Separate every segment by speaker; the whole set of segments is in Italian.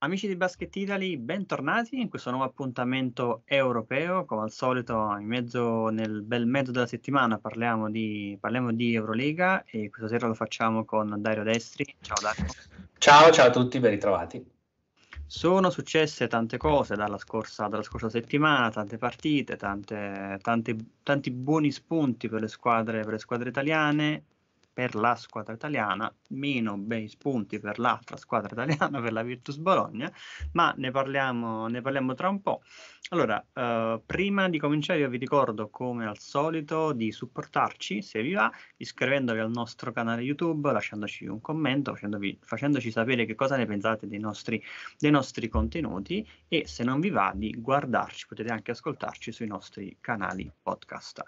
Speaker 1: Amici di Basket Italy, bentornati in questo nuovo appuntamento europeo. Come al solito, mezzo, nel bel mezzo della settimana parliamo di, parliamo di, Eurolega e questa sera lo facciamo con Dario Destri. Ciao Dario. Ciao, ciao a tutti, ben ritrovati. Sono successe tante cose dalla scorsa, dalla scorsa settimana, tante partite, tante, tante, tanti buoni spunti per le squadre, per le squadre italiane per la squadra italiana, meno bei spunti per l'altra squadra italiana, per la Virtus Bologna, ma ne parliamo, ne parliamo tra un po'. Allora, eh, prima di cominciare io vi ricordo come al solito di supportarci, se vi va, iscrivendovi al nostro canale YouTube, lasciandoci un commento, facendovi, facendoci sapere che cosa ne pensate dei nostri, dei nostri contenuti e se non vi va di guardarci, potete anche ascoltarci sui nostri canali podcast.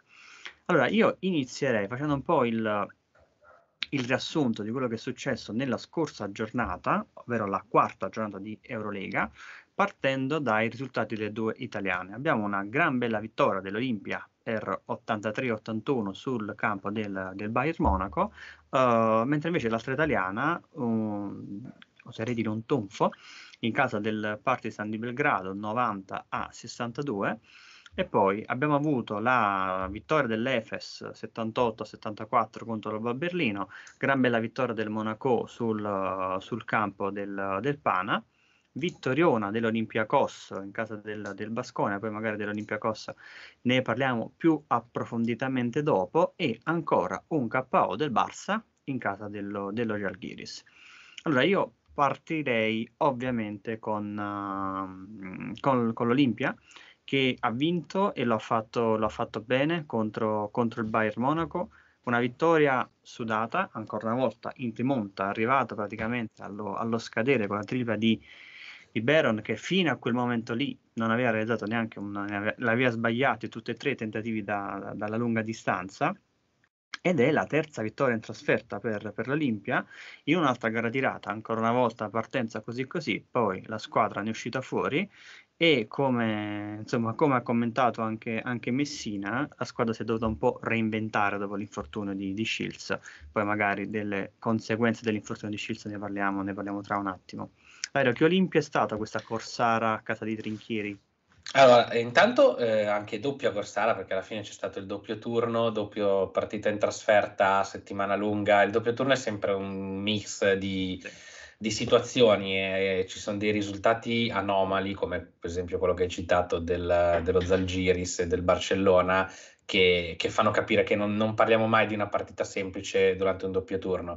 Speaker 1: Allora, io inizierei facendo un po' il il riassunto di quello che è successo nella scorsa giornata, ovvero la quarta giornata di Eurolega, partendo dai risultati delle due italiane. Abbiamo una gran bella vittoria dell'Olimpia per 83-81 sul campo del, del Bayern Monaco, uh, mentre invece l'altra italiana, um, oserei dire un tonfo, in casa del Partizan di Belgrado 90 a 62 e poi abbiamo avuto la vittoria dell'Efes 78-74 contro l'Alba Berlino, gran bella vittoria del Monaco sul, sul campo del, del, Pana, vittoriona dell'Olympiacos in casa del, del Bascone, poi magari dell'Olympiacos ne parliamo più approfonditamente dopo, e ancora un KO del Barça in casa dello, dello Jalgiris. Allora io partirei ovviamente con, uh, con, con l'Olimpia che ha vinto e lo ha fatto, lo ha fatto bene contro, contro, il Bayern Monaco. Una vittoria sudata, ancora una volta, in rimonta, arrivato praticamente allo, allo scadere con la tripla di, di, Baron che fino a quel momento lì non aveva realizzato neanche una, ne aveva, l'aveva sbagliato tutti e tre i tentativi da, da, dalla lunga distanza ed è la terza vittoria in trasferta per, per, l'Olimpia in un'altra gara tirata, ancora una volta partenza così così, poi la squadra ne è uscita fuori e come, insomma, come ha commentato anche, anche, Messina, la squadra si è dovuta un po' reinventare dopo l'infortunio di, di Shields, poi magari delle conseguenze dell'infortunio di Shields ne parliamo, ne parliamo tra un attimo. Aereo, che Olimpia è stata questa corsara a casa di Trinchieri? Allora,
Speaker 2: intanto eh, anche doppia corsara perché alla fine c'è stato il doppio turno, doppio partita in trasferta, settimana lunga, il doppio turno è sempre un mix di... Sì di situazioni e ci sono dei risultati anomali, come per esempio quello che hai citato del, dello Zalgiris e del Barcellona, che, che fanno capire che non, non, parliamo mai di una partita semplice durante un doppio turno.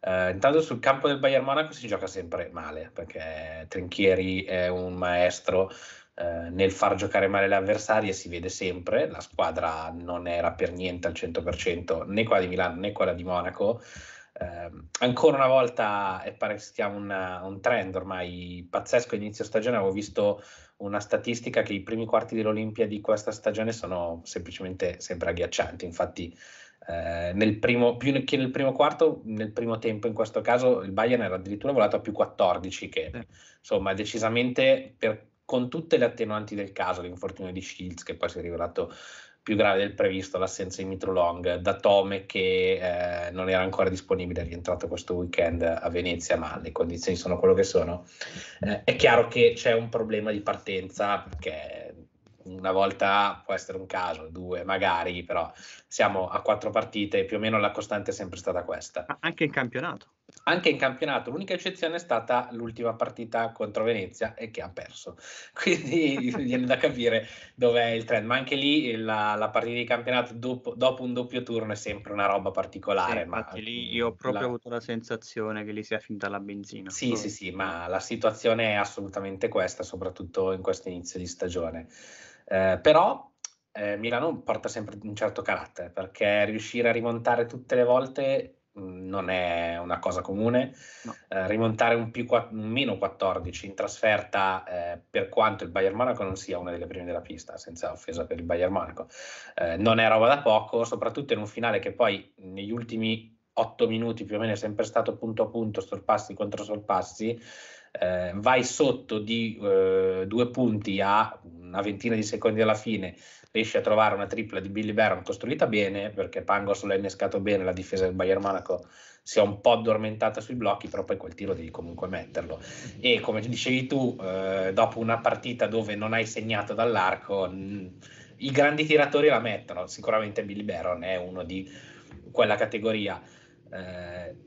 Speaker 2: Uh, intanto sul campo del Bayern Monaco si gioca sempre male, perché Trinchieri è un maestro uh, nel far giocare male le avversarie, si vede sempre, la squadra non era per niente al 100%, né quella di Milano né quella di Monaco. Eh, ancora una volta è pare sia una, un trend ormai pazzesco. Inizio stagione avevo visto una statistica che i primi quarti dell'Olimpia di questa stagione sono semplicemente sempre agghiaccianti. Infatti, eh, nel primo, più che nel primo quarto, nel primo tempo in questo caso, il Bayern era addirittura volato a più 14, che insomma decisamente per, con tutte le attenuanti del caso, l'infortunio di Shields che poi si è rivelato più grave del previsto l'assenza di Long da Tome che eh, non era ancora disponibile, è rientrato questo weekend a Venezia, ma le condizioni sono quello che sono. Eh, è chiaro che c'è un problema di partenza perché una volta può essere un caso, due magari, però siamo a quattro partite, più o meno la costante è sempre stata questa. Anche in campionato anche in campionato l'unica eccezione è stata l'ultima partita contro Venezia e che ha perso quindi viene da capire dov'è il trend ma anche lì la, la partita di campionato dopo, dopo, un doppio turno è sempre una roba particolare sì, infatti
Speaker 1: lì mm, io ho proprio la... avuto la sensazione che lì sia finita la benzina sì sì sì ma mm. la situazione è
Speaker 2: assolutamente questa soprattutto in questo inizio di stagione eh, però eh, Milano porta sempre un certo carattere perché riuscire a rimontare tutte le volte non è una cosa comune. No. Eh, rimontare un, più, un, meno 14 in trasferta, eh, per quanto il Bayern Monaco non sia una delle prime della pista, senza offesa per il Bayern Monaco, eh, non è roba da poco, soprattutto in un finale che poi negli ultimi 8 minuti più o meno è sempre stato punto a punto, sorpassi contro sorpassi. Eh, vai sotto di eh, due punti a una ventina di secondi alla fine riesce a trovare una tripla di Billy Barron costruita bene, perché Pangos l'ha innescato bene, la difesa del Bayern Monaco si è un po' addormentata sui blocchi, però poi quel tiro devi comunque metterlo. E come dicevi tu, eh, dopo una partita dove non hai segnato dall'arco, mh, mm, i grandi tiratori la mettono, sicuramente Billy Barron è uno di quella categoria. Eh,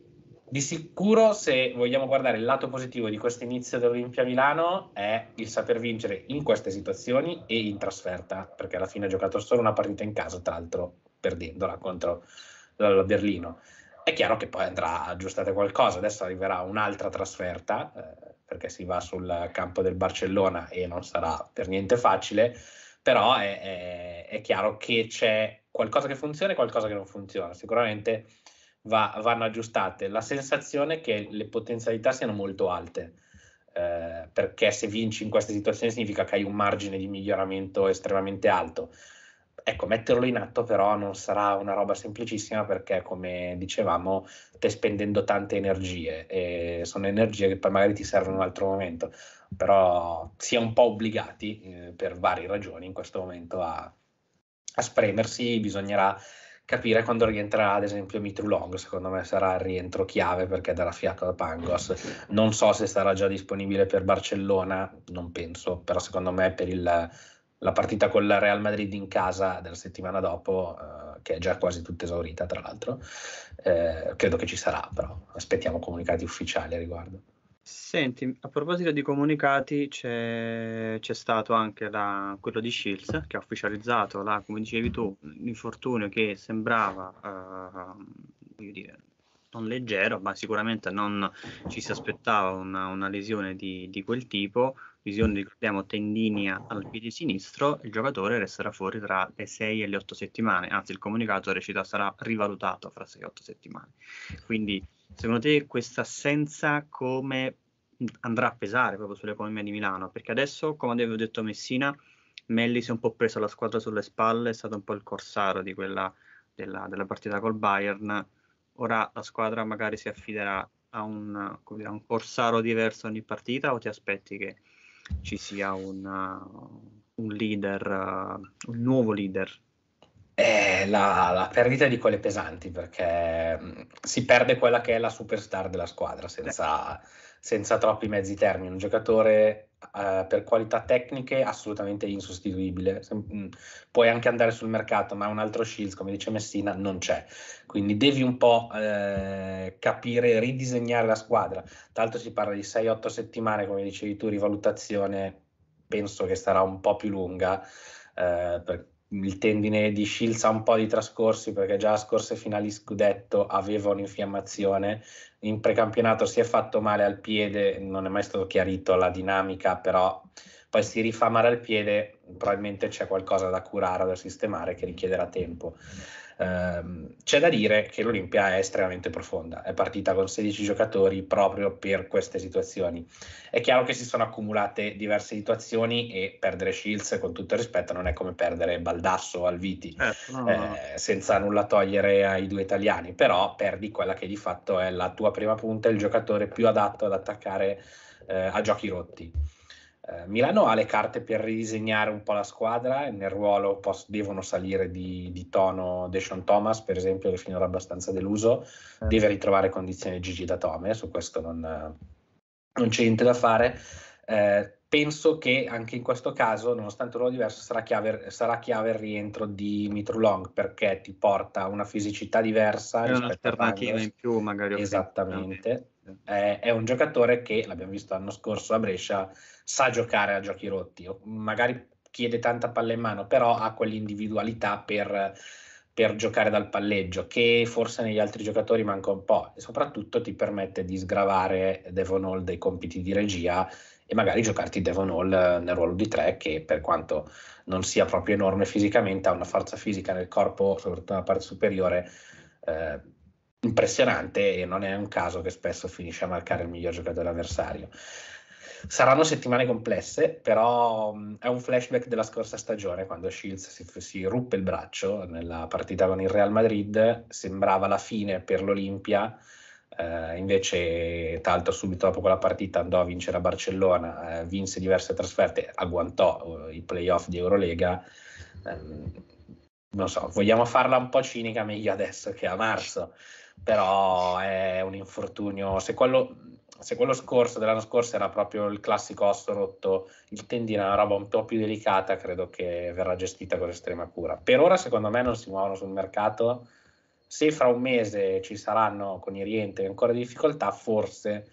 Speaker 2: di sicuro, se vogliamo guardare il lato positivo di questo inizio dell'Olimpia Milano, è il saper vincere in queste situazioni e in trasferta, perché alla fine ha giocato solo una partita in casa, tra l'altro perdendola contro la Berlino. È chiaro che poi andrà aggiustata qualcosa, adesso arriverà un'altra trasferta, eh, perché si va sul campo del Barcellona e non sarà per niente facile, però è, è, è chiaro che c'è qualcosa che funziona e qualcosa che non funziona. Sicuramente va, vanno aggiustate. La sensazione è che le potenzialità siano molto alte, eh, perché se vinci in queste situazioni significa che hai un margine di miglioramento estremamente alto. Ecco, metterlo in atto però non sarà una roba semplicissima perché, come dicevamo, stai spendendo tante energie e sono energie che poi magari ti servono in un altro momento, però si è un po' obbligati eh, per varie ragioni in questo momento a, a spremersi, bisognerà capire quando rientrerà ad esempio Mitru Long secondo me sarà il rientro chiave perché darà fiato da Pangos. Non so se sarà già disponibile per Barcellona, non penso, però secondo me per il la partita con la Real Madrid in casa della settimana dopo, eh, che è già quasi tutta esaurita tra l'altro, eh, credo che ci sarà, però aspettiamo comunicati ufficiali a riguardo.
Speaker 1: Senti, a proposito di comunicati, c'è, c'è stato anche la, quello di Shields che ha ufficializzato, la, come dicevi tu, l'infortunio che sembrava, eh, dire, non leggero, ma sicuramente non ci si aspettava una, una lesione di, di, quel tipo, Visione, ricordiamo, tendinia al piede sinistro, il giocatore resterà fuori tra le 6 e le 8 settimane, anzi il comunicato recita sarà rivalutato fra 6 e 8 settimane. Quindi secondo te questa assenza come andrà a pesare proprio sull'economia di Milano? Perché adesso, come avevo detto Messina, Melli si è un po' preso la squadra sulle spalle, è stato un po' il corsaro di quella della, della partita col Bayern. Ora la squadra magari si affiderà a un, dire, un corsaro diverso ogni partita o ti aspetti che ci sia un, un leader, un nuovo leader eh, la, la, perdita di quelle pesanti perché
Speaker 2: mh, mm, si perde quella che è la superstar della squadra senza, senza troppi mezzi termini. Un giocatore eh, per qualità tecniche assolutamente insostituibile. Se, mh, mm, puoi anche andare sul mercato, ma un altro Shields, come dice Messina, non c'è. Quindi devi un po' eh, capire, ridisegnare la squadra. Tra l'altro si parla di 6-8 settimane, come dicevi tu, rivalutazione penso che sarà un po' più lunga. Eh, per, il tendine di Shields ha un po' di trascorsi perché già a scorse finali scudetto aveva un'infiammazione. In precampionato si è fatto male al piede, non è mai stato chiarito la dinamica, però poi si rifà male al piede, probabilmente c'è qualcosa da curare da sistemare che richiederà tempo. Ehm, c'è da dire che l'Olimpia è estremamente profonda, è partita con 16 giocatori proprio per queste situazioni. È chiaro che si sono accumulate diverse situazioni e perdere Shields, con tutto il rispetto, non è come perdere Baldasso o Alviti, eh, no, no. Eh, senza nulla togliere ai due italiani, però perdi quella che di fatto è la tua prima punta, il giocatore più adatto ad attaccare eh, a giochi rotti. Eh, Milano ha le carte per ridisegnare un po' la squadra e nel ruolo posso, devono salire di, di tono Deshaun Thomas, per esempio, che finora è abbastanza deluso, eh. deve ritrovare condizioni Gigi da Tome, su questo non, non c'è niente da fare. Eh, penso che anche in questo caso, nonostante un ruolo diverso, sarà chiave, sarà chiave il rientro di Mitru Long perché ti porta una fisicità diversa. È un'alternativa in
Speaker 1: più, magari. Esattamente
Speaker 2: eh, è un giocatore che, l'abbiamo visto l'anno scorso a Brescia, sa giocare a giochi rotti, magari chiede tanta palla in mano, però ha quell'individualità per, per giocare dal palleggio, che forse negli altri giocatori manca un po', e soprattutto ti permette di sgravare Devon Hall dei compiti di regia e magari giocarti Devon Hall eh, nel ruolo di tre, che per quanto non sia proprio enorme fisicamente, ha una forza fisica nel corpo, soprattutto nella parte superiore, eh, impressionante e non è un caso che spesso finisce a marcare il miglior giocatore avversario. Saranno settimane complesse, però mm, è un flashback della scorsa stagione quando Shields si, si ruppe il braccio nella partita con il Real Madrid, sembrava la fine per l'Olimpia, eh, invece Talto subito dopo quella partita andò a vincere a Barcellona, eh, vinse diverse trasferte, agguantò eh, i playoff di Eurolega. Ehm, non so, vogliamo farla un po' cinica meglio adesso che a marzo però è un infortunio. Se quello, se quello scorso dell'anno scorso era proprio il classico osso rotto, il tendine è una roba un po' più delicata, credo che verrà gestita con estrema cura. Per ora, secondo me, non si muovono sul mercato. Se fra un mese ci saranno con i rientri ancora difficoltà, forse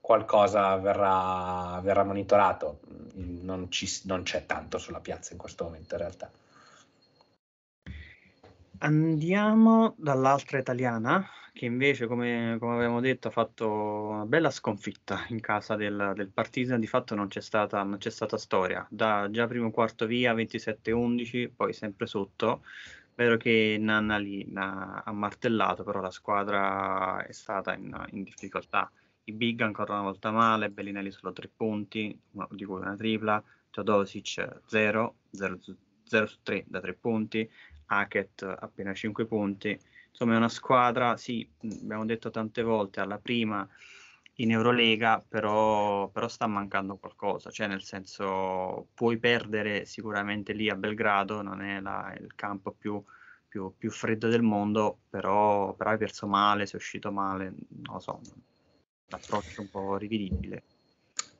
Speaker 2: qualcosa verrà, verrà monitorato. Non, ci, non c'è tanto sulla piazza in questo momento, in realtà.
Speaker 1: Andiamo dall'altra italiana, che invece, come, come avevamo detto, ha fatto una bella sconfitta in casa del, del Partizan. Di fatto non c'è stata, non c'è stata storia. Da già primo quarto via, 27-11, poi sempre sotto. Vero che Nanna lì ha martellato, però la squadra è stata in, in difficoltà. I big ancora una volta male, Bellinelli solo tre punti, uno di cui una tripla, Teodosic 0, 0 su 3 da tre punti, Hackett appena 5 punti. Insomma, è una squadra, sì, abbiamo detto tante volte, alla prima in Eurolega, però, però, sta mancando qualcosa, cioè nel senso puoi perdere sicuramente lì a Belgrado, non è la, il campo più, più, più, freddo del mondo, però, però hai perso male, sei uscito male, non lo so, l'approccio un po' rivedibile.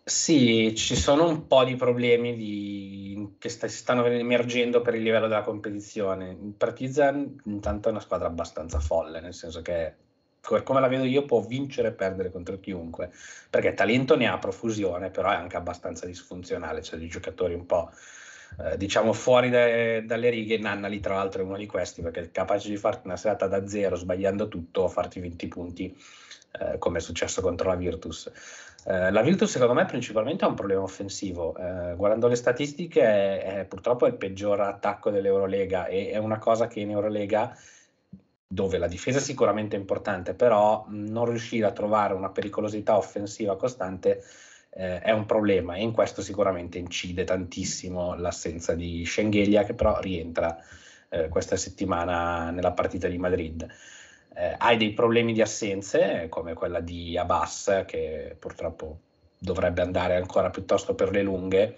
Speaker 1: Sì, ci sono
Speaker 2: un po' di problemi di... che sta... stanno emergendo per il livello della competizione. Il Partizan intanto è una squadra abbastanza folle, nel senso che come la vedo io può vincere e perdere contro chiunque, perché talento ne ha profusione, però è anche abbastanza disfunzionale, c'è cioè dei giocatori un po' eh, diciamo fuori de- dalle righe, Nanna lì tra l'altro è uno di questi perché è capace di farti una serata da zero sbagliando tutto o farti 20 punti eh, come è successo contro la Virtus. Eh, la Virtus secondo me principalmente ha un problema offensivo, eh, guardando le statistiche è, eh, è, purtroppo è il peggior attacco dell'Eurolega e è una cosa che in Eurolega dove la difesa è sicuramente importante, però non riuscire a trovare una pericolosità offensiva costante eh, è un problema e in questo sicuramente incide tantissimo l'assenza di Schengelia che però rientra eh, questa settimana nella partita di Madrid eh, hai dei problemi di assenze, come quella di Abbas, che purtroppo dovrebbe andare ancora piuttosto per le lunghe,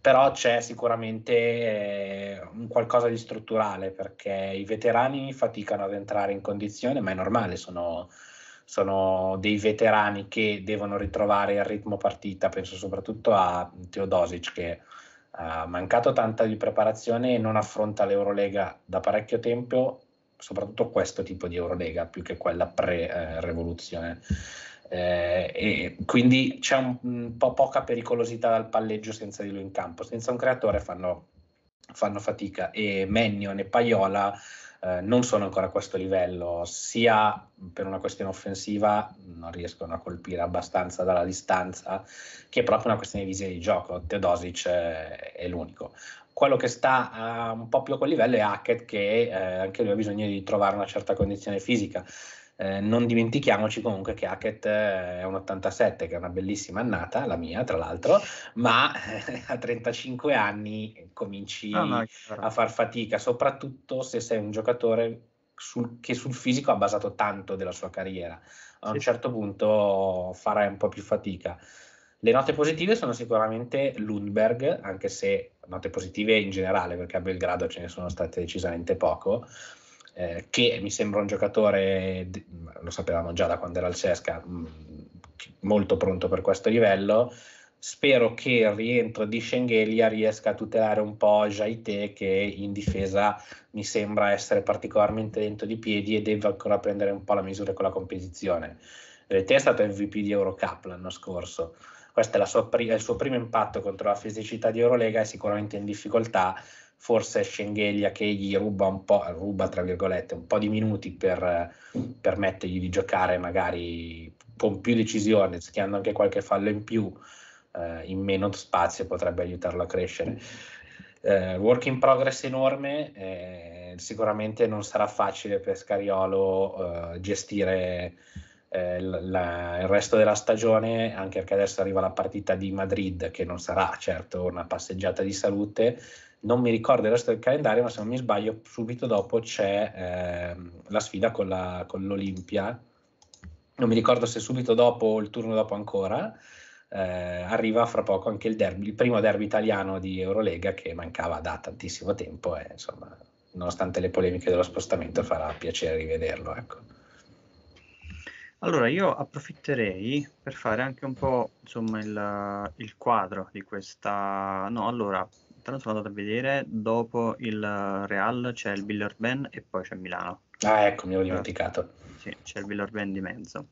Speaker 2: però c'è sicuramente eh, un qualcosa di strutturale, perché i veterani faticano ad entrare in condizione, ma è normale, sono sono dei veterani che devono ritrovare il ritmo partita, penso soprattutto a Teodosic che ha mancato tanta di preparazione e non affronta l'Eurolega da parecchio tempo soprattutto questo tipo di Eurolega più che quella pre revoluzione Eh, e quindi c'è un, un, po' poca pericolosità dal palleggio senza di lui in campo, senza un creatore fanno, fanno fatica e Mennion e Paiola eh, non sono ancora a questo livello, sia per una questione offensiva non riescono a colpire abbastanza dalla distanza, che proprio una questione di visione di gioco. Teodosic è, eh, è l'unico quello che sta a un po' più a quel livello è Hackett che eh, anche lui ha bisogno di trovare una certa condizione fisica. Eh, non dimentichiamoci comunque che Hackett eh, è un 87, che è una bellissima annata, la mia tra l'altro, ma eh, a 35 anni cominci ah, no, a far fatica, soprattutto se sei un giocatore sul, che sul fisico ha basato tanto della sua carriera. A un certo punto farai un po' più fatica. Le note positive sono sicuramente Lundberg, anche se note positive in generale, perché a Belgrado ce ne sono state decisamente poco, eh, che mi sembra un giocatore, mm, lo sapevamo già da quando era al Sesca, mm, molto pronto per questo livello. Spero che il rientro di Schengelia riesca a tutelare un po' Jaite che in difesa mi sembra essere particolarmente lento di piedi e deve ancora prendere un po' la misura con la competizione. Jaite eh, è stato MVP di Eurocup l'anno scorso, questo è sua, il suo primo impatto contro la fisicità di Eurolega, è sicuramente in difficoltà, forse Schengelia che gli ruba un po', ruba tra virgolette, un po' di minuti per permettergli di giocare magari con più decisione, schiando anche qualche fallo in più, eh, in meno spazio potrebbe aiutarlo a crescere. Eh, work in progress enorme, eh, sicuramente non sarà facile per Scariolo eh, gestire eh, la, il resto della stagione, anche perché adesso arriva la partita di Madrid, che non sarà certo una passeggiata di salute. Non mi ricordo il resto del calendario, ma se non mi sbaglio, subito dopo c'è eh, la sfida con, la, con l'Olimpia. Non mi ricordo se subito dopo o il turno dopo ancora. Eh, arriva fra poco anche il, derby, il primo derby italiano di Eurolega che mancava da tantissimo tempo e eh, insomma, nonostante le polemiche dello spostamento, farà piacere rivederlo. Ecco.
Speaker 1: Allora, io approfitterei per fare anche un po' insomma, il, il, quadro di questa... No, allora, tra l'altro, sono andato a vedere, dopo il Real c'è il Billerben e poi c'è Milano. Ah, ecco, mi ero eh, dimenticato. Sì, c'è il Billerben di mezzo.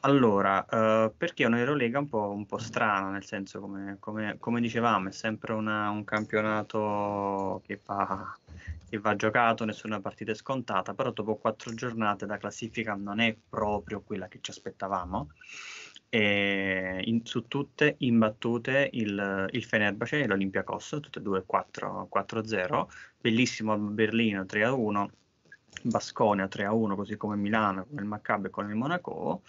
Speaker 1: Allora, eh, perché è un'Eurolega un po', un po' strana, nel senso, come, come, come dicevamo, è sempre una, un campionato che fa che va giocato, nessuna partita è scontata, però dopo quattro giornate la classifica non è proprio quella che ci aspettavamo. In, su tutte imbattute il, il Fenerbahce e l'Olimpia l'Olympiakos, tutte e due 4-0, bellissimo Berlino 3-1, Basconia 3-1, così come Milano, come il Maccabi e con il Monaco,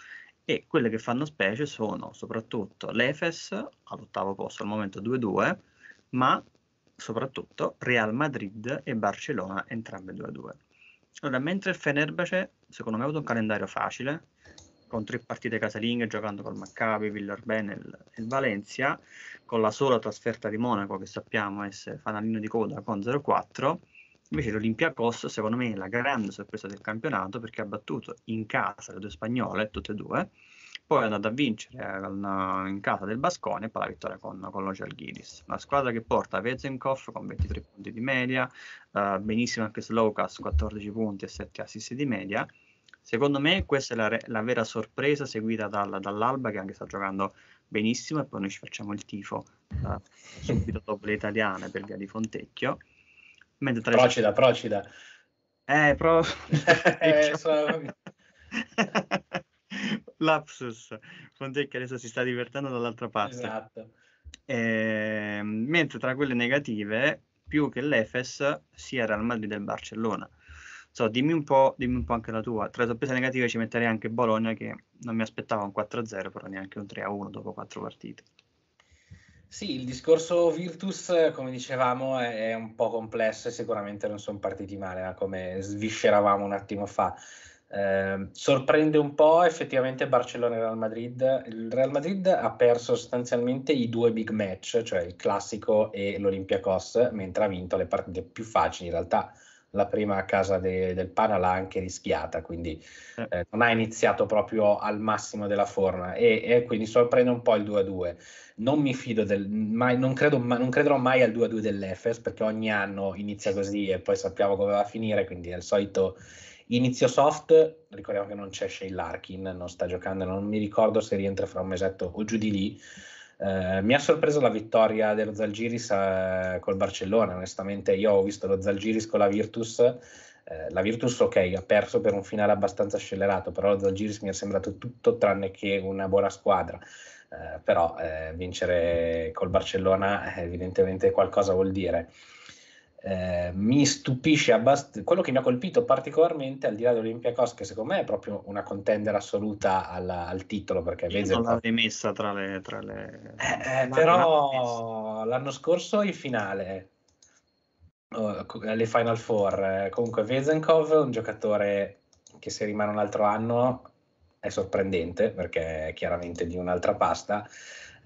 Speaker 1: e quelle che fanno specie sono soprattutto l'Efes all'ottavo posto al momento 2-2, ma soprattutto Real Madrid e Barcellona entrambe 2-2. Allora, mentre il Fenerbahce, secondo me, ha avuto un calendario facile, con tre partite casalinghe, giocando col Maccabi, Villarben e il Valencia, con la sola trasferta di Monaco, che sappiamo essere fanalino di coda con 0-4, Invece l'Olympiacos, secondo me, è la grande sorpresa del campionato perché ha battuto in casa le due spagnole, tutte e due, poi è andata a vincere eh, eh, in casa del Bascone e poi la vittoria con, con l'Oceal Ghidis. Una squadra che porta Vezenkov con 23 punti di media, eh, benissimo anche Slowcast 14 punti e 7 assist di media. Secondo me questa è la, re- la vera sorpresa seguita dal, dall'Alba che anche sta giocando benissimo e poi noi ci facciamo il tifo eh, subito dopo le italiane per via di Fontecchio. Mentre tra procida, i... procida. Eh, pro... eh, lapsus, Fontecchio adesso si sta divertendo dall'altra parte. Esatto. Eh, mentre tra quelle negative, più che l'Efes, sia Real Madrid e Barcellona. So, dimmi un, dimmi un po', anche la tua. Tra le sorprese negative ci metterei anche Bologna, che non mi aspettava un 4-0, però neanche un 3-1 dopo quattro partite.
Speaker 2: Sì, il discorso Virtus, come dicevamo, è, un po' complesso e sicuramente non sono partiti male, come svisceravamo un attimo fa. Eh, sorprende un po' effettivamente Barcellona e Real Madrid. Il Real Madrid ha perso sostanzialmente i due big match, cioè il classico e l'Olympiacos, mentre ha vinto le partite più facili. In realtà la prima a casa de- del Pana l'ha anche rischiata, quindi eh, non ha iniziato proprio al massimo della forma e, e quindi sorprende un po' il 2-2. Non mi fido del, mai, non, credo, ma, non crederò mai al 2-2 dell'Efes perché ogni anno inizia così e poi sappiamo come va a finire, quindi è il solito Inizio soft, ricordiamo che non c'è Shane Larkin, non sta giocando, non mi ricordo se rientra fra un mesetto o giù di lì. Eh, mi ha sorpreso la vittoria dello Zalgiris eh, col Barcellona, onestamente io ho visto lo Zalgiris con la Virtus, eh, la Virtus ok ha perso per un finale abbastanza scellerato, però lo Zalgiris mi è sembrato tutto tranne che una buona squadra. Eh, però eh, vincere col Barcellona eh, evidentemente qualcosa vuol dire. Eh, mi stupisce abbastanza. Quello che mi ha colpito particolarmente, al di là dell'Olympiacos, che secondo me è proprio una contender assoluta alla, al titolo, perché Io non l'avrei
Speaker 1: messa tra le. Tra le...
Speaker 2: Eh, eh, però l'anno scorso in finale, oh, le Final Four, eh, comunque Vezenkov è un giocatore che se rimane un altro anno è sorprendente perché è chiaramente di un'altra pasta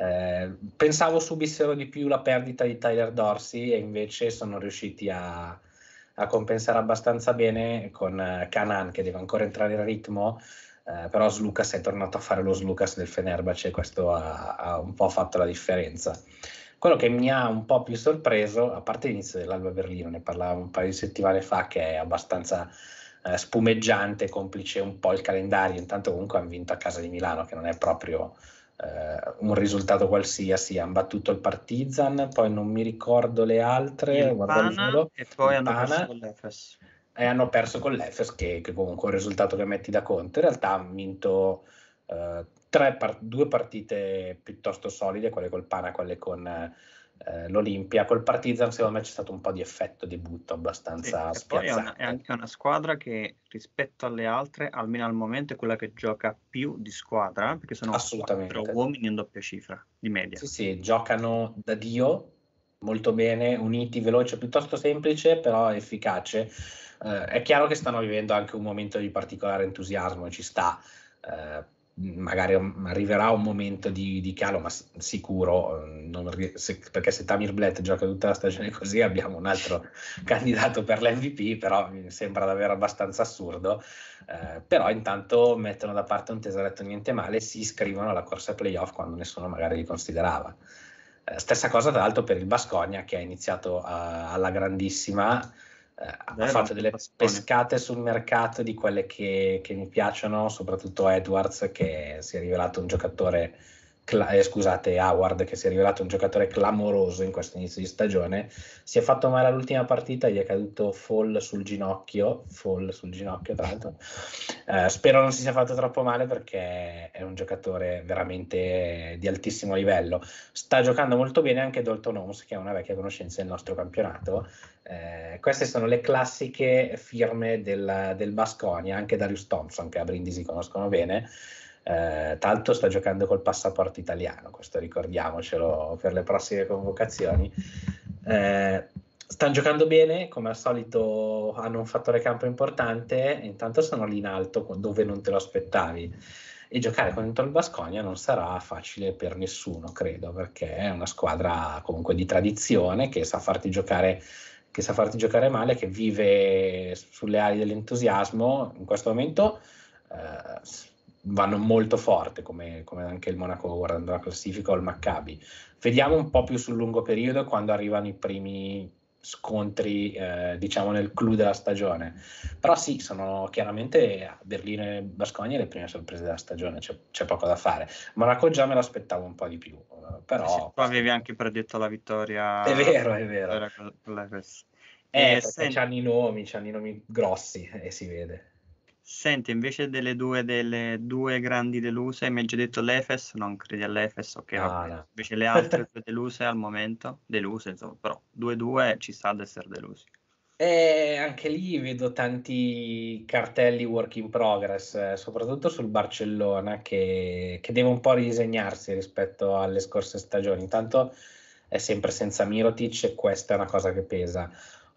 Speaker 2: eh, pensavo subissero di più la perdita di Tyler Dorsey e invece sono riusciti a, a compensare abbastanza bene con Kanan eh, che deve ancora entrare in ritmo. Eh, però Slucas è tornato a fare lo Slucas del Fenerbahce e questo ha, ha, un po' fatto la differenza. Quello che mi ha un po' più sorpreso, a parte l'inizio dell'Alba Berlino, ne parlavo un paio di settimane fa, che è abbastanza eh, spumeggiante, complice un po' il calendario, intanto comunque hanno vinto a casa di Milano, che non è proprio eh, un risultato qualsiasi, hanno battuto il Partizan, poi non mi ricordo le altre, Pana,
Speaker 1: e poi hanno Pana, perso con
Speaker 2: l'Efes. E hanno perso con l'Efes, che, che, comunque è un risultato che metti da conto. In realtà hanno vinto eh, par- due partite piuttosto solide, quelle col Pana, e quelle con... Eh, eh, l'Olimpia. Col Partizan, secondo me, c'è stato un po' di effetto debutto abbastanza sì, Poi è, una,
Speaker 1: è, anche una squadra che rispetto alle altre, almeno al momento, è quella che gioca più di squadra, eh, perché sono quattro uomini in doppia cifra di media.
Speaker 2: Sì, sì, giocano da Dio molto bene, uniti, veloce, piuttosto semplice, però efficace. Eh, è chiaro che stanno vivendo anche un momento di particolare entusiasmo, ci sta. Eh, magari arriverà un momento di, di calo, ma sicuro, mm, non, se, perché se Tamir Blatt gioca tutta la stagione così abbiamo un altro candidato per l'MVP, però mi sembra davvero abbastanza assurdo. Eh, però intanto mettono da parte un tesoretto niente male e si iscrivono alla corsa playoff quando nessuno magari li considerava. Eh, stessa cosa tra l'altro per il Bascogna che ha iniziato a, eh, alla grandissima eh, ha fatto delle pescate sul mercato di quelle che, che mi piacciono, soprattutto Edwards che si è rivelato un giocatore cla- eh, scusate, Howard, che si è rivelato un giocatore clamoroso in questo inizio di stagione, si è fatto male all'ultima partita, gli è caduto fall sul ginocchio, fall sul ginocchio tra l'altro. Eh, spero non si sia fatto troppo male perché è un giocatore veramente di altissimo livello. Sta giocando molto bene anche Dalton Holmes, che è una vecchia conoscenza del nostro campionato. Eh, queste sono le classiche firme del, del Basconia, anche Darius Thompson, che a Brindisi conoscono bene. Eh, tanto sta giocando col passaporto italiano, questo ricordiamocelo per le prossime convocazioni. Eh, stanno giocando bene, come al solito hanno un fattore campo importante, intanto sono lì in alto dove non te lo aspettavi. E giocare contro il Basconia non sarà facile per nessuno, credo, perché è una squadra comunque di tradizione che sa farti giocare che sa farti giocare male, che vive sulle ali dell'entusiasmo, in questo momento eh, vanno molto forte, come, come, anche il Monaco guardando la classifica o il Maccabi. Vediamo un po' più sul lungo periodo quando arrivano i primi scontri, eh, diciamo, nel clou della stagione. Però sì, sono chiaramente Berlino e Bascogna le prime sorprese della stagione, c'è, c'è, poco da fare. Monaco già me l'aspettavo un po' di più, eh, però... Sì,
Speaker 1: tu avevi anche predetto la vittoria... È vero, è vero. eh, sen- c'hanno
Speaker 2: i nomi, c'hanno i nomi grossi e eh, si vede.
Speaker 1: Senti, invece delle due, delle due grandi deluse, mi hai già detto l'Efes, non credi all'Efes, ok, ah, No. invece le altre due deluse al momento, deluse insomma, però 2-2 ci sta ad essere delusi.
Speaker 2: E anche lì vedo tanti cartelli work in progress, soprattutto sul Barcellona che, che deve un po' ridisegnarsi rispetto alle scorse stagioni. Intanto è sempre senza Mirotic e questa è una cosa che pesa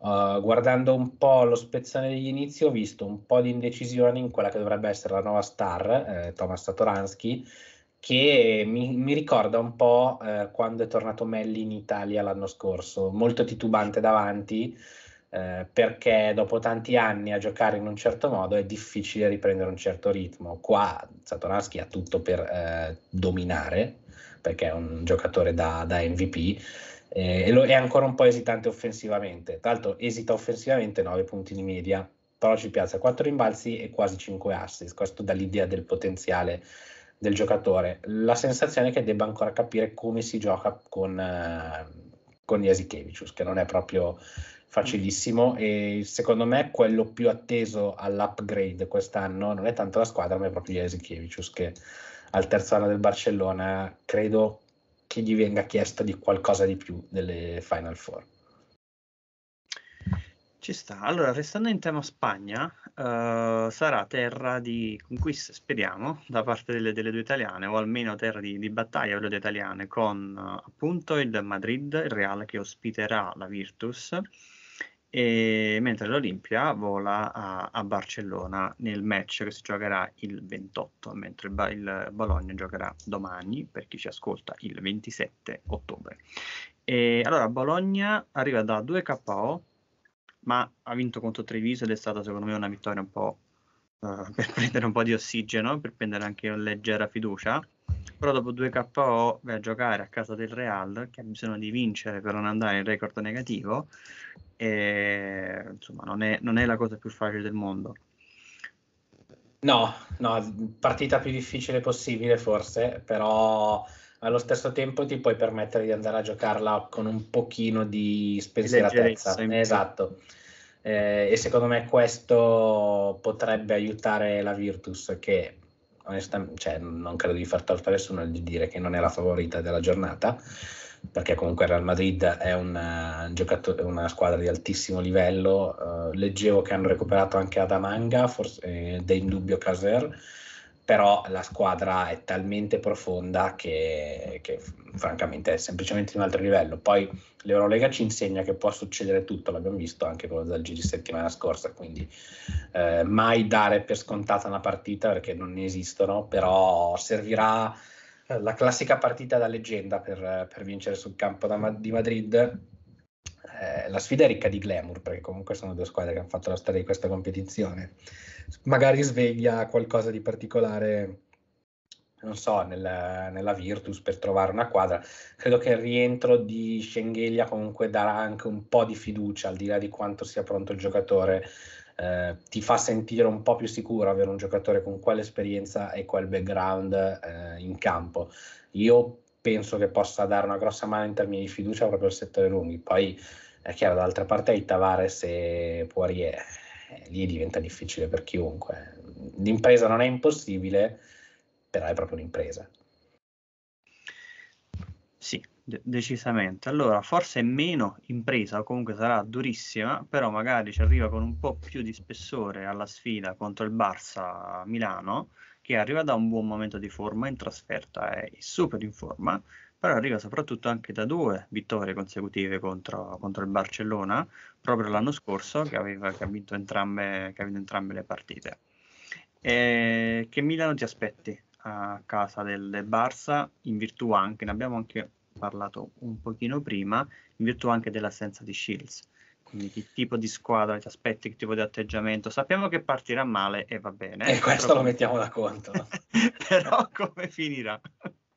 Speaker 2: Uh, guardando un po' lo spezzone degli inizi ho visto un po' di indecisione in quella che dovrebbe essere la nuova star, eh, Thomas Satoransky, che mi, mi ricorda un po' eh, quando è tornato Melli in Italia l'anno scorso, molto titubante davanti, eh, perché dopo tanti anni a giocare in un certo modo è difficile riprendere un certo ritmo. Qua Satoransky ha tutto per eh, dominare, perché è un giocatore da, da MVP eh, e è ancora un po' esitante offensivamente. Tra l'altro esita offensivamente 9 punti di media, però ci piazza 4 rimbalzi e quasi 5 assist. Questo dà l'idea del potenziale del giocatore. La sensazione è che debba ancora capire come si gioca con, eh, con Jasikevicius, che non è proprio facilissimo e secondo me quello più atteso all'upgrade quest'anno non è tanto la squadra ma è proprio Jasikevicius che al terzo anno del Barcellona credo che gli venga chiesta di qualcosa di più delle Final Four.
Speaker 1: Ci sta. Allora, restando in tema Spagna, uh, sarà terra di conquiste, speriamo, da parte delle, delle due italiane, o almeno terra di, di battaglia per le due italiane, con uh, appunto il Madrid, il Real, che ospiterà la Virtus e, mentre l'Olimpia vola a, a, Barcellona nel match che si giocherà il 28, mentre il, il, Bologna giocherà domani, per chi ci ascolta, il 27 ottobre. E, allora, Bologna arriva da 2 KO, ma ha vinto contro Treviso ed è stata secondo me una vittoria un po' eh, per prendere un po' di ossigeno, per prendere anche una leggera fiducia però dopo due KO vai a giocare a casa del Real che ha bisogno di vincere per non andare in record negativo e insomma non è, non è la cosa più facile del mondo.
Speaker 2: No, no, partita più difficile possibile forse, però allo stesso tempo ti puoi permettere di andare a giocarla con un pochino di spensieratezza. Esatto. Eh, e secondo me questo potrebbe aiutare la Virtus che onestamente, cioè, non credo di far torto a nessuno di dire che non è la favorita della giornata, perché comunque il Real Madrid è una, eh, una squadra di altissimo livello. Uh, leggevo che hanno recuperato anche Adamanga, forse eh, in dubbio Caser però la squadra è talmente profonda che, che francamente è semplicemente di un altro livello. Poi l'Eurolega ci insegna che può succedere tutto, l'abbiamo visto anche con lo Zalgiri settimana scorsa, quindi eh, mai dare per scontata una partita perché non ne esistono, però servirà eh, la classica partita da leggenda per, per vincere sul campo da, di Madrid eh, la sfida è ricca di glamour, perché comunque sono due squadre che hanno fatto la storia di questa competizione. Magari sveglia qualcosa di particolare, non so, nel, nella Virtus per trovare una quadra. Credo che il rientro di Schengelia comunque darà anche un po' di fiducia, al di là di quanto sia pronto il giocatore. Eh, ti fa sentire un po' più sicuro avere un giocatore con quell'esperienza e quel background eh, in campo. Io penso che possa dare una grossa mano in termini di fiducia proprio al settore lunghi. Poi è chiaro, dall'altra parte hai Tavares e Poirier, eh, lì diventa difficile per chiunque. L'impresa non è
Speaker 1: impossibile, però è proprio un'impresa. Sì, de- decisamente. Allora, forse meno impresa, comunque sarà durissima, però magari ci arriva con un po' più di spessore alla sfida contro il Barça Milano, che arriva da un buon momento di forma in trasferta, è super in forma, però arriva soprattutto anche da due vittorie consecutive contro, contro il Barcellona, proprio l'anno scorso, che, aveva, che ha, vinto entrambe, che ha vinto entrambe le partite. E che Milano ti aspetti a casa del Barça, in virtù anche, ne abbiamo anche parlato un pochino prima, in virtù anche dell'assenza di Shields. Quindi che tipo di squadra ti aspetti, che tipo di atteggiamento? Sappiamo che partirà male e va bene. E questo però... lo mettiamo da
Speaker 2: conto. però come finirà?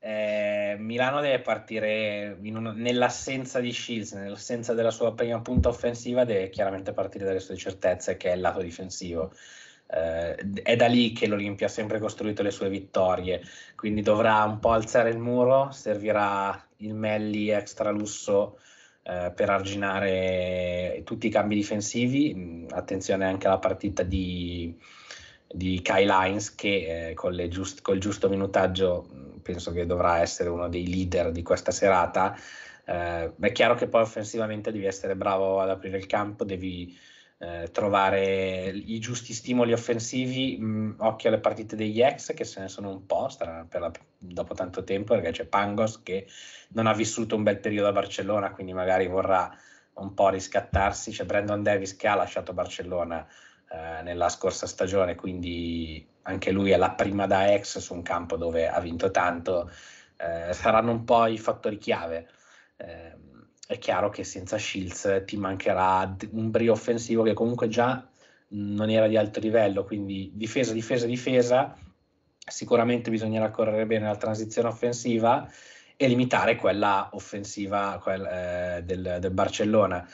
Speaker 2: eh, Milano deve partire un, nell'assenza di Shields, nell'assenza della sua prima punta offensiva, deve chiaramente partire dalle sue certezze, che è il lato difensivo. Eh, è da lì che l'Olimpia ha sempre costruito le sue vittorie, quindi dovrà un po' alzare il muro, servirà il Melli extra lusso eh, per arginare tutti i cambi difensivi. Mm, attenzione anche alla partita di di Kyle Lines che eh, col giust- col giusto minutaggio penso che dovrà essere uno dei leader di questa serata. Eh, è chiaro che poi offensivamente devi essere bravo ad aprire il campo, devi eh, trovare i giusti stimoli offensivi. Mm, occhio alle partite degli ex, che se ne sono un po' stra- la, dopo tanto tempo, perché c'è Pangos che non ha vissuto un bel periodo a Barcellona, quindi magari vorrà un po' riscattarsi. C'è Brandon Davis che ha lasciato Barcellona eh, nella scorsa stagione, quindi anche lui è la prima da ex su un campo dove ha vinto tanto, eh, saranno un po' i fattori chiave. Eh, è chiaro che senza Shields ti mancherà un brio offensivo che comunque già non era di alto livello, quindi difesa, difesa, difesa, sicuramente bisognerà correre bene la transizione offensiva e limitare quella offensiva quel, eh, del, del, Barcellona.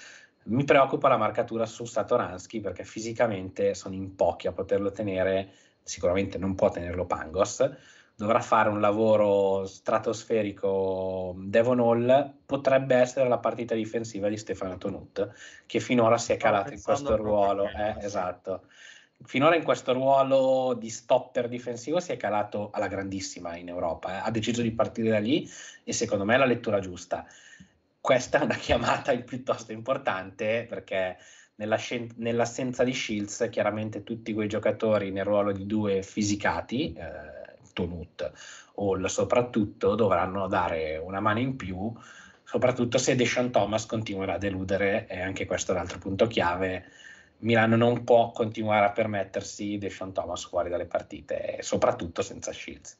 Speaker 2: Mi preoccupa la marcatura su Satoransky perché fisicamente sono in pochi a poterlo tenere, sicuramente non può tenerlo Pangos, dovrà fare un lavoro stratosferico Devon Hall, potrebbe essere la partita difensiva di Stefano Tonut, che finora si è calato in questo ruolo, eh, esatto. Finora in questo ruolo di stopper difensivo si è calato alla grandissima in Europa, eh. ha deciso di partire da lì e secondo me è la lettura giusta questa è una chiamata piuttosto importante perché nella scien- nell'assenza di Shields chiaramente tutti quei giocatori nel ruolo di due fisicati, eh, Tonut, Hall soprattutto, dovranno dare una mano in più, soprattutto se Deshaun Thomas continuerà a deludere, e anche questo è un altro punto chiave, Milano non può continuare a permettersi Deshaun Thomas fuori dalle partite, soprattutto senza Shields.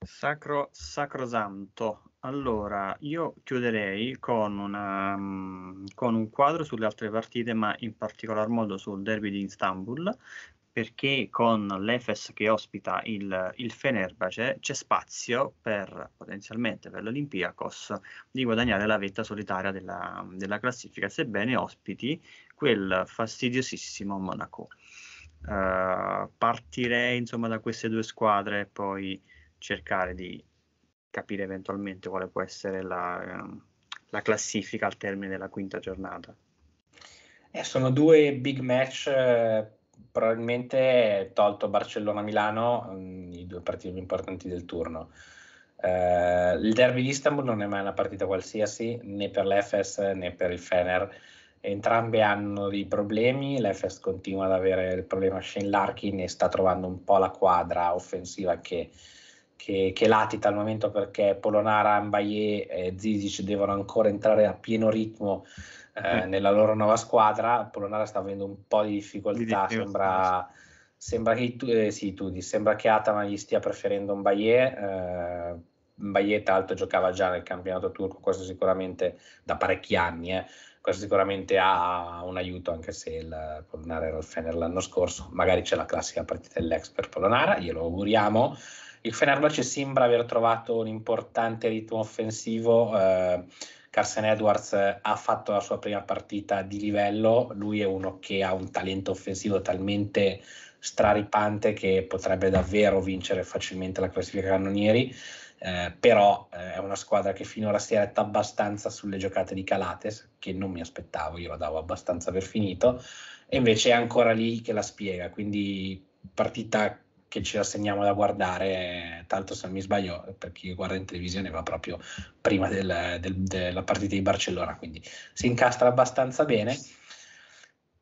Speaker 1: Sacro, sacrosanto. Allora, io chiuderei con, una, mm, con, un quadro sulle altre partite, ma in particolar modo sul derby di Istanbul, perché con l'Efes che ospita il, il Fenerbahce c'è spazio per, potenzialmente per l'Olympiakos di guadagnare la vetta solitaria della, della classifica, sebbene ospiti quel fastidiosissimo Monaco. Uh, partirei insomma da queste due squadre e poi cercare di capire eventualmente quale può essere la, ehm, la classifica al termine della quinta giornata.
Speaker 2: Eh, sono due big match, eh, probabilmente tolto Barcellona-Milano, mh, mm, i due partiti più importanti del turno. Eh, il derby di Istanbul non è mai una partita qualsiasi, né per l'Efes né per il Fener. Entrambe hanno dei problemi, l'Efes continua ad avere il problema Shane Larkin e sta trovando un po' la quadra offensiva che che, che, latita al momento perché Polonara, Mbaye e Zizic devono ancora entrare a pieno ritmo eh, mm. nella loro nuova squadra. Polonara sta avendo un po' di difficoltà, di sembra, sembra, che, eh, sì, Tudi, sembra che Atama gli stia preferendo Mbaye. Eh, Mbaye tra l'altro giocava già nel campionato turco, questo sicuramente da parecchi anni, eh. questo sicuramente ha un aiuto anche se il Polonara era il Fener l'anno scorso, magari c'è la classica partita dell'ex per Polonara, glielo auguriamo, il Fenerbahce sembra aver trovato un importante ritmo offensivo. Eh, Carson Edwards eh, ha fatto la sua prima partita di livello, lui è uno che ha un talento offensivo talmente straripante che potrebbe davvero vincere facilmente la classifica cannonieri, eh, però eh, è una squadra che finora si è retta abbastanza sulle giocate di Calates, che non mi aspettavo, io la davo abbastanza per finito, e invece è ancora lì che la spiega, quindi partita che ci rassegniamo da guardare, tanto se non mi sbaglio, per chi guarda in televisione va proprio prima del, del, della partita di Barcellona, quindi si incastra abbastanza bene.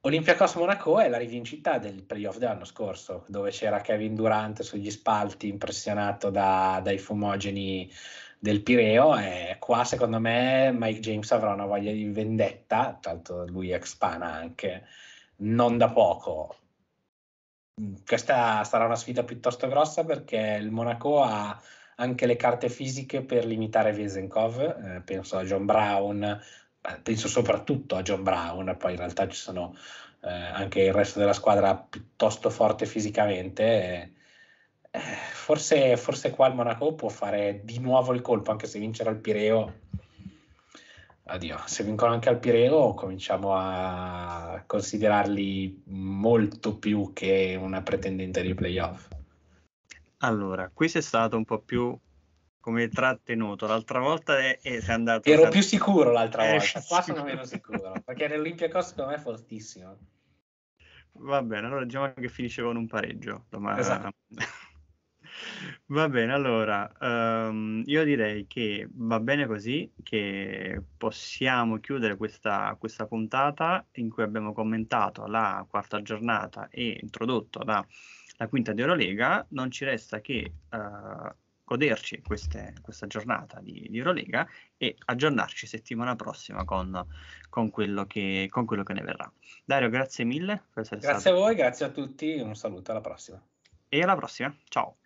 Speaker 2: Olympiacos Monaco è la rivincita del playoff dell'anno scorso, dove c'era Kevin Durant sugli spalti impressionato da, dai fumogeni del Pireo e qua secondo me Mike James avrà una voglia di vendetta, tanto lui ex pana anche, non da poco, Mm, questa sarà una sfida piuttosto grossa perché il Monaco ha anche le carte fisiche per limitare Vesenkov, eh, penso a John Brown, penso soprattutto a John Brown, poi in realtà ci sono eh, anche il resto della squadra piuttosto forte fisicamente. Eh, forse, forse qua il Monaco può fare di nuovo il colpo, anche se vincerà il Pireo Oddio, se vincono anche al Pireo cominciamo a
Speaker 1: considerarli molto più che una pretendente di playoff. Allora, qui sei stato un po' più come trattenuto. L'altra volta è, è andato. Ero stato... più sicuro l'altra eh, volta, eh, qua sono meno
Speaker 2: sicuro perché l'Olimpiakos secondo
Speaker 1: me è fortissimo. Va bene, allora diciamo che finisce con un pareggio. Domani. Esatto. Va bene, allora ehm, io direi che va bene così, che possiamo chiudere questa, questa puntata in cui abbiamo commentato la quarta giornata e introdotto la, la quinta di Eurolega. Non ci resta che eh, goderci queste, questa giornata di, di, Eurolega e aggiornarci settimana prossima con, con, quello che, con, quello che, ne verrà. Dario, grazie mille per essere grazie stato. Grazie
Speaker 2: a voi, grazie a tutti, un saluto, alla prossima.
Speaker 1: E alla prossima, ciao.